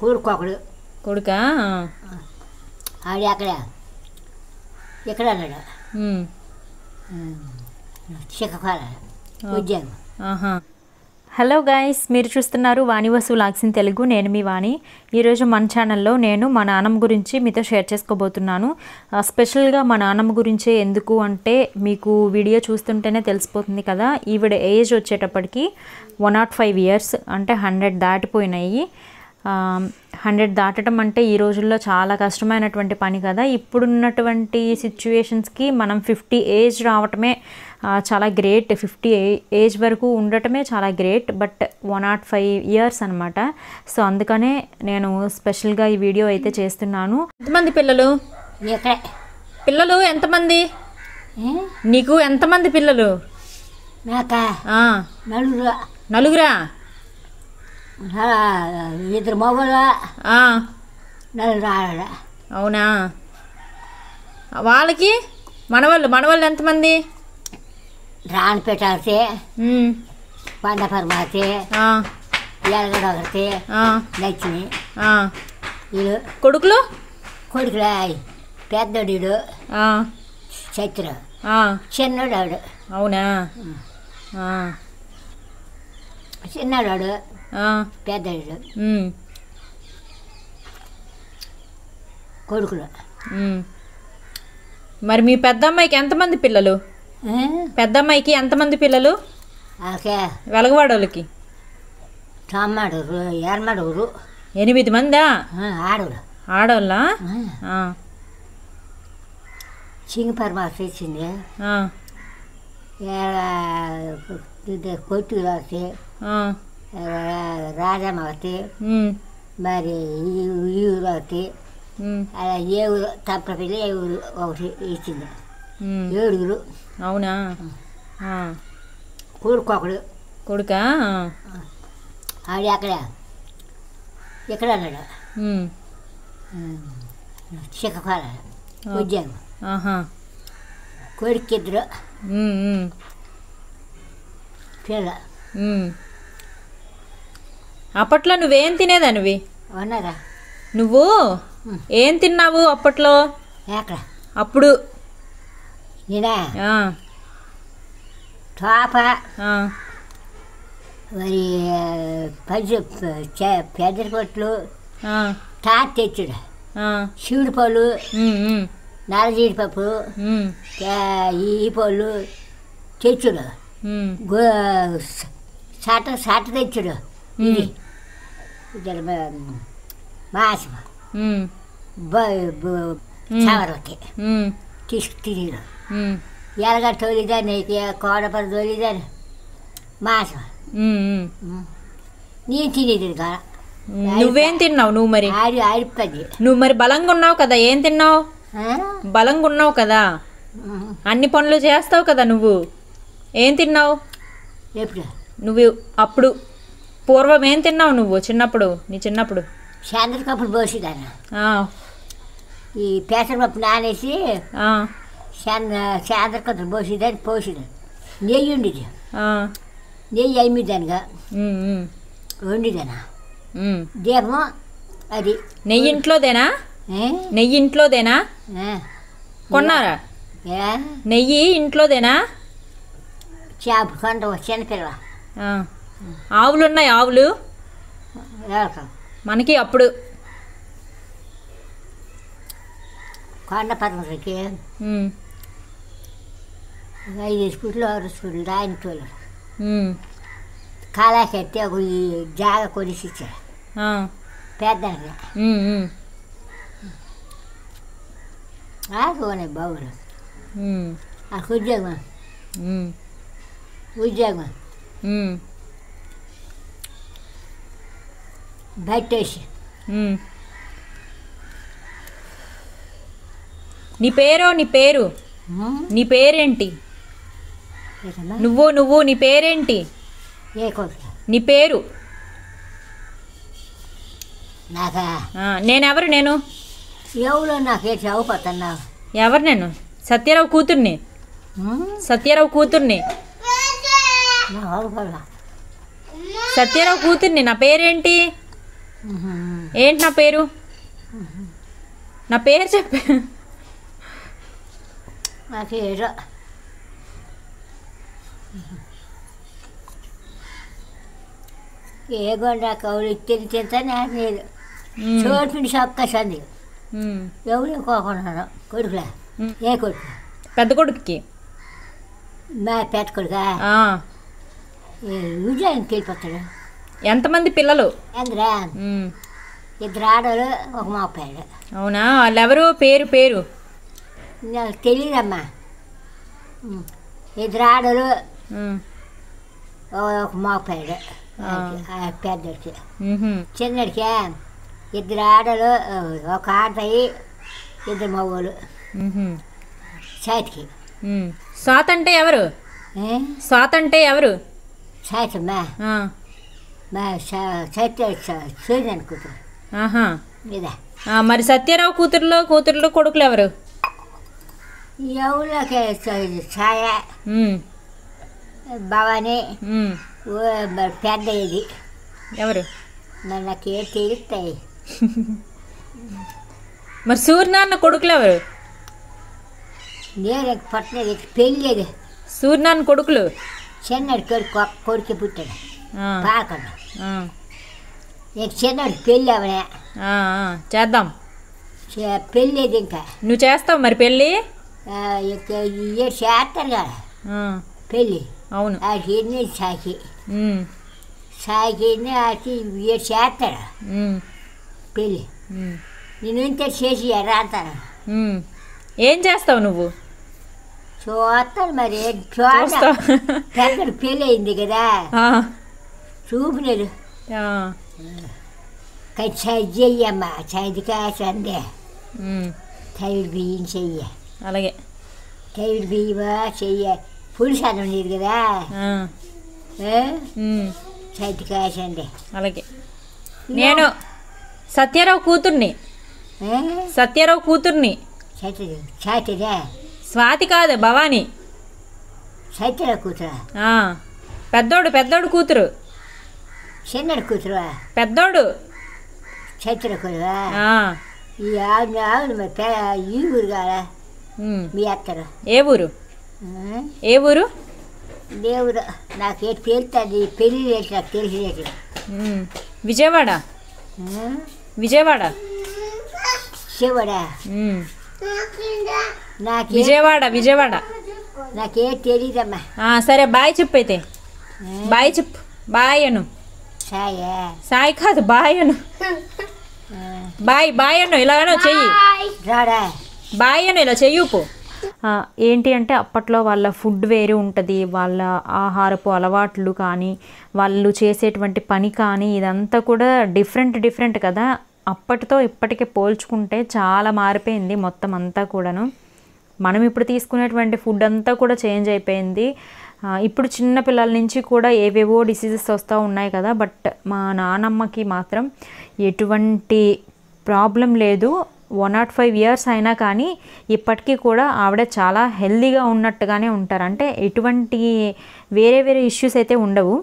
కొడుకు ఒకడు కొడుక ఆడి అక్కడ ఇక్కడ అన్నాడు చిక్కకాల ఉద్యోగం హలో గాయస్ మీరు చూస్తున్నారు వాణి వసు లాక్సిన్ తెలుగు నేను మీ వాణి ఈరోజు మన ఛానల్లో నేను మా నాన్నమ్మ గురించి మీతో షేర్ చేసుకోబోతున్నాను స్పెషల్గా మా నాన్నమ్మ గురించే ఎందుకు అంటే మీకు వీడియో చూస్తుంటేనే తెలిసిపోతుంది కదా ఈవిడ ఏజ్ వచ్చేటప్పటికి వన్ నాట్ ఫైవ్ ఇయర్స్ అంటే హండ్రెడ్ దాటిపోయినాయి హండ్రెడ్ దాటడం అంటే ఈ రోజుల్లో చాలా కష్టమైనటువంటి పని కదా ఇప్పుడున్నటువంటి సిచ్యువేషన్స్కి మనం ఫిఫ్టీ ఏజ్ రావటమే చాలా గ్రేట్ ఫిఫ్టీ ఏజ్ వరకు ఉండటమే చాలా great but one nought five years అనమాట సో అందుకనే నేను స్పెషల్గా ఈ వీడియో అయితే చేస్తున్నాను ఎంతమంది పిల్లలు పిల్లలు ఎంతమంది నీకు ఎంతమంది పిల్లలు నలుగురా ఇద్దరు మగవాళ్ళ అవునా వాళ్ళకి మనవాళ్ళు మనవాళ్ళు ఎంతమంది రాణిపేట ఒకటి పండపురం ఒకటి ఎలగడ ఒకటి లక్ష్మి వీడు కొడుకులు కొడుకులు పెద్దోడు వీడు చైత్ర చిన్నోడు ఆవిడ అవునా చిన్నోడు ఆవిడ పెద్దోడు కొడుకులు మరి మీ పెద్దమ్మాయికి ఎంతమంది పిల్లలు పెద్దమ్మాయికి ఎంతమంది పిల్లలు వెలగవాడోళ్ళకి తమ్మడూరు ఎర్మడూరు ఎనిమిది మందా ఆడోళ్ళు ఆడోళ్ళా సింగపర్ మాస్ వచ్చింది కొట్టు రాసి రాజమావతి మరి ఈ ఊరవతి అలా ఏ ఊరు తప్ప పిల్ల ఏ ఊరు ఒకటి ఇచ్చింది ఏడుగురు అవునా కూరుకోకడు కొడుకా ఆడి అక్కడ ఇక్కడ అన్నాడు ఉద్యోగం కొడుకిద్దరు పిల్ల అప్పట్లో నువ్వేం తినేదానివి ఉన్నారా నువ్వు ఏం తిన్నావు అప్పట్లో అప్పుడు నేనా తోప మరి పది పెద్దపట్లు తాత తెచ్చుడు శివుడి పళ్ళు నారజీడి పప్పు ఈ పళ్ళు తెచ్చుడు గో సాట సాట తెచ్చుడు ఇది మాసం చవరకి తీసుకు తిరిగినాడు ఎలగ తొలిదాన్ని కోడపడి తొలిదాన్ని మాసం నేను తినేది కదా నువ్వేం తిన్నావు నువ్వు మరి నువ్వు మరి బలంగా ఉన్నావు కదా ఏం తిన్నావు బలంగా ఉన్నావు కదా అన్ని పనులు చేస్తావు కదా నువ్వు ఏం తిన్నావు నువ్వు అప్పుడు పూర్వం ఏం తిన్నావు నువ్వు చిన్నప్పుడు నీ చిన్నప్పుడు చంద్రకప్పుడు కప్పుడు పోసేదాన్ని ఈ పెసరపప్పు నానేసి శాన్ శాదరకద్ర పోసి దాన్ని నెయ్యి ఉండిది నెయ్యి అమ్మిదానిగా వండిదేనా దీపం అది నెయ్యి ఇంట్లోదేనా నెయ్యి ఇంట్లోదేనా కొన్నారా నెయ్యి ఇంట్లోదేనా చేప కొండ చిన్నపిల్ల ఆవులు ఉన్నాయి ఆవులు మనకి అప్పుడు కొండ పర్వకి ఐదు స్పీడ్లు ఆరు స్పీడ్లు రాయించోళ్ళు కాలాకి ఎత్తే ఒక జాగ కొలిసి ఇచ్చారు పేదానికి ఆడుకోనే బాబులు అక్కడ ఉద్యోగం ఉద్యోగం బయటేసి నీ పేరు నీ పేరు నీ పేరేంటి నువ్వు నువ్వు నీ పేరేంటి నీ పేరు నేనెవరు నేను ఎవరు నేను సత్యరావు కూతుర్ని సత్యరావు కూతుర్ని సత్యరావు కూతుర్ని నా పేరేంటి ఏంటి నా పేరు నా పేరు చెప్పే నా పేరు ఏగోండా కౌలు ఇచ్చేది తింటానే నేను చోటు షాప్కా సంది ఎవరు కోకుండా కొడుకులే ఏ కొడుకు పెద్ద కొడుకుకి మా పెద్ద కొడుక విజయానికి వెళ్ళిపోతాడు ఎంతమంది పిల్లలు ఎందరా ఇద్దరు ఆడవాళ్ళు ఒక మా పేరు అవునా వాళ్ళెవరు పేరు పేరు నాకు తెలియదమ్మా ఇద్దరు ఆడవాళ్ళు ఒక మా పేరు పెద్దడికి చిన్నడికి ఇద్దరు ఆడలు ఒక ఆడతాయి ఇద్దరు మగవాళ్ళు సాతికి సాత్ అంటే ఎవరు సాత్ అంటే ఎవరు సాతమ్మా కూతురు మరి సత్యారావు కూతురులో కూతురులో కొడుకులు ఎవరు ఎవరికి భవానీ పెద్ద ఇది ఎవరు నాకే తెలుస్తాయి మరి సూర్యనాన్న కొడుకులు ఎవరు నేను పట్టణ పెళ్ళేది సూర్యనాన్న కొడుకులు చిన్నడు కొడుకు కొడుకు పుట్టాడు పాకండి నీకు చిన్నడు పెళ్ళి అవనే చేద్దాం పెళ్ళేది ఇంకా నువ్వు చేస్తావు మరి పెళ్ళి చేస్తాను కదా పెళ్ళి అవును ఆ గిన్నె సాకి సాకిని అది వీడు చేస్తాడు పెళ్ళి ఇంత చేసి రాతాను ఏం చేస్తావు నువ్వు చూస్తాను మరి చూస్తాడు పెళ్ళి అయింది కదా చూపినారు సైజ్ చెయ్యమ్మా సైజ్ కాసందే థైరాయిడ్ బియ్యం చెయ్య అలాగే తైడు బియ్యమా చెయ్య పులిసారు ఉండేది కదా చైతి కాశండి అలాగే నేను సత్యారావు కూతుర్ని సత్యారావు కూతుర్ని సత్యదా స్వాతి కాదు భవాని సత్యరావు కూతురు పెద్దోడు పెద్దోడు కూతురు చిన్నడు కూతురు పెద్దోడు సత్యరావు కూతురా ఈ ఆవిడ ఆవిడ ఈ ఊరు కాదా మీ అత్తరు ఏ ఊరు ఏ ఊరు దేవుడు నాకు తెలుస్తుంది పెళ్లి నాకు తెలిసి విజయవాడ విజయవాడ శివడ నాకు విజయవాడ విజయవాడ నాకు నాకే తెలియదమ్మా సరే బాయ్ చెప్పు అయితే బాయ్ చెప్పు బాయ్ అను సాయి కాదు బాయ్ బాయ్ బాయ్ అను ఇలాగనో చెయ్యి బాయ్ అను ఇలా చెయ్యి ఏంటి అంటే అప్పట్లో వాళ్ళ ఫుడ్ వేరే ఉంటుంది వాళ్ళ ఆహారపు అలవాట్లు కానీ వాళ్ళు చేసేటువంటి పని కానీ ఇదంతా కూడా డిఫరెంట్ డిఫరెంట్ కదా అప్పటితో ఇప్పటికే పోల్చుకుంటే చాలా మారిపోయింది మొత్తం అంతా కూడాను మనం ఇప్పుడు తీసుకునేటువంటి ఫుడ్ అంతా కూడా చేంజ్ అయిపోయింది ఇప్పుడు చిన్న పిల్లల నుంచి కూడా ఏవేవో డిసీజెస్ వస్తూ ఉన్నాయి కదా బట్ మా నానమ్మకి మాత్రం ఎటువంటి ప్రాబ్లం లేదు వన్ నాట్ ఫైవ్ ఇయర్స్ అయినా కానీ ఇప్పటికీ కూడా ఆవిడ చాలా హెల్దీగా ఉన్నట్టుగానే ఉంటారు అంటే ఎటువంటి వేరే వేరే ఇష్యూస్ అయితే ఉండవు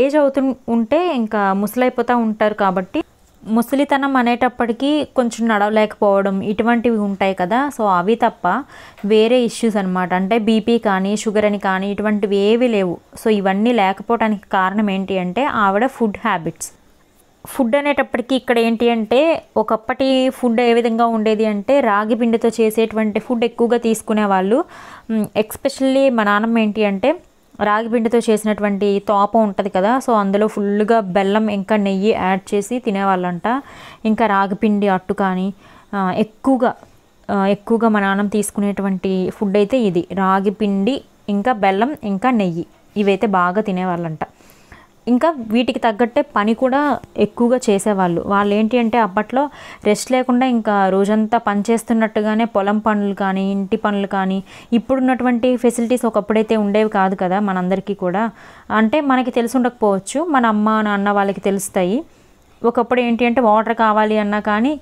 ఏజ్ అవుతు ఉంటే ఇంకా ముసలైపోతూ ఉంటారు కాబట్టి ముసలితనం అనేటప్పటికీ కొంచెం నడవలేకపోవడం ఇటువంటివి ఉంటాయి కదా సో అవి తప్ప వేరే ఇష్యూస్ అనమాట అంటే బీపీ కానీ షుగర్ అని కానీ ఇటువంటివి ఏవి లేవు సో ఇవన్నీ లేకపోవడానికి కారణం ఏంటి అంటే ఆవిడ ఫుడ్ హ్యాబిట్స్ ఫుడ్ అనేటప్పటికీ ఇక్కడ ఏంటి అంటే ఒకప్పటి ఫుడ్ ఏ విధంగా ఉండేది అంటే రాగి పిండితో చేసేటువంటి ఫుడ్ ఎక్కువగా తీసుకునే వాళ్ళు ఎక్స్పెషల్లీ మా నాన్నమ్మ ఏంటి అంటే రాగి పిండితో చేసినటువంటి తోప ఉంటుంది కదా సో అందులో ఫుల్గా బెల్లం ఇంకా నెయ్యి యాడ్ చేసి తినేవాళ్ళంట ఇంకా రాగి పిండి అట్టు కానీ ఎక్కువగా ఎక్కువగా మా నాన్నం తీసుకునేటువంటి ఫుడ్ అయితే ఇది రాగి పిండి ఇంకా బెల్లం ఇంకా నెయ్యి ఇవైతే బాగా తినేవాళ్ళంట ఇంకా వీటికి తగ్గట్టే పని కూడా ఎక్కువగా చేసేవాళ్ళు వాళ్ళు ఏంటి అంటే అప్పట్లో రెస్ట్ లేకుండా ఇంకా రోజంతా పని చేస్తున్నట్టుగానే పొలం పనులు కానీ ఇంటి పనులు కానీ ఇప్పుడున్నటువంటి ఫెసిలిటీస్ ఒకప్పుడైతే ఉండేవి కాదు కదా మనందరికీ కూడా అంటే మనకి తెలిసి ఉండకపోవచ్చు మన అమ్మ నాన్న వాళ్ళకి తెలుస్తాయి ఒకప్పుడు ఏంటి అంటే వాటర్ కావాలి అన్నా కానీ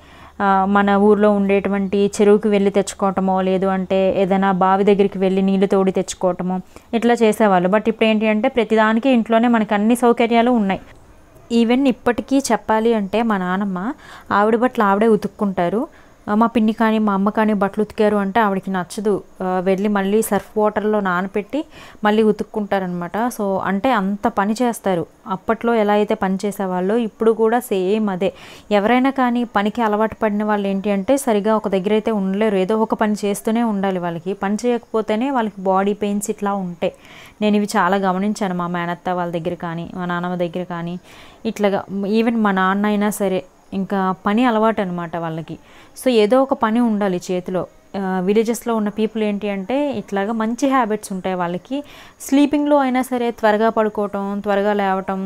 మన ఊర్లో ఉండేటువంటి చెరువుకి వెళ్ళి తెచ్చుకోవటమో లేదు అంటే ఏదైనా బావి దగ్గరికి వెళ్ళి నీళ్లు తోడి తెచ్చుకోవటమో ఇట్లా చేసేవాళ్ళు బట్ ఇప్పుడు ఏంటి అంటే ప్రతిదానికి ఇంట్లోనే మనకు అన్ని సౌకర్యాలు ఉన్నాయి ఈవెన్ ఇప్పటికీ చెప్పాలి అంటే మా నానమ్మ ఆవిడ బట్టలు ఆవిడే ఉతుక్కుంటారు మా పిన్ని కానీ మా అమ్మ కానీ బట్టలు ఉతికారు అంటే ఆవిడకి నచ్చదు వెళ్ళి మళ్ళీ సర్ఫ్ వాటర్లో నానపెట్టి మళ్ళీ ఉతుక్కుంటారనమాట సో అంటే అంత పని చేస్తారు అప్పట్లో ఎలా అయితే పని చేసేవాళ్ళు ఇప్పుడు కూడా సేమ్ అదే ఎవరైనా కానీ పనికి అలవాటు పడిన వాళ్ళు ఏంటి అంటే సరిగా ఒక దగ్గర అయితే ఉండలేరు ఏదో ఒక పని చేస్తూనే ఉండాలి వాళ్ళకి పని చేయకపోతేనే వాళ్ళకి బాడీ పెయిన్స్ ఇట్లా ఉంటాయి నేను ఇవి చాలా గమనించాను మా మేనత్త వాళ్ళ దగ్గర కానీ మా నాన్నమ్మ దగ్గర కానీ ఇట్లాగా ఈవెన్ మా నాన్న అయినా సరే ఇంకా పని అలవాటు అనమాట వాళ్ళకి సో ఏదో ఒక పని ఉండాలి చేతిలో విలేజెస్లో ఉన్న పీపుల్ ఏంటి అంటే ఇట్లాగా మంచి హ్యాబిట్స్ ఉంటాయి వాళ్ళకి స్లీపింగ్లో అయినా సరే త్వరగా పడుకోవటం త్వరగా లేవటం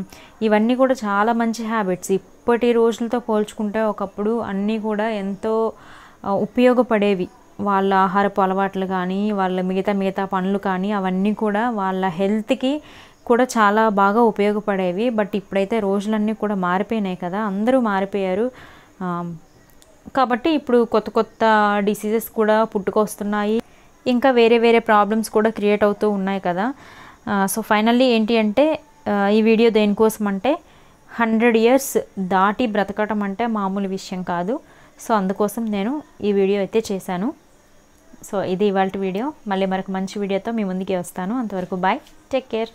ఇవన్నీ కూడా చాలా మంచి హ్యాబిట్స్ ఇప్పటి రోజులతో పోల్చుకుంటే ఒకప్పుడు అన్నీ కూడా ఎంతో ఉపయోగపడేవి వాళ్ళ ఆహారపు అలవాట్లు కానీ వాళ్ళ మిగతా మిగతా పనులు కానీ అవన్నీ కూడా వాళ్ళ హెల్త్కి కూడా చాలా బాగా ఉపయోగపడేవి బట్ ఇప్పుడైతే రోజులన్నీ కూడా మారిపోయినాయి కదా అందరూ మారిపోయారు కాబట్టి ఇప్పుడు కొత్త కొత్త డిసీజెస్ కూడా పుట్టుకొస్తున్నాయి ఇంకా వేరే వేరే ప్రాబ్లమ్స్ కూడా క్రియేట్ అవుతూ ఉన్నాయి కదా సో ఫైనల్లీ ఏంటి అంటే ఈ వీడియో దేనికోసం అంటే హండ్రెడ్ ఇయర్స్ దాటి బ్రతకటం అంటే మామూలు విషయం కాదు సో అందుకోసం నేను ఈ వీడియో అయితే చేశాను సో ఇది ఇవాళ వీడియో మళ్ళీ మరొక మంచి వీడియోతో మీ ముందుకే వస్తాను అంతవరకు బాయ్ టేక్ కేర్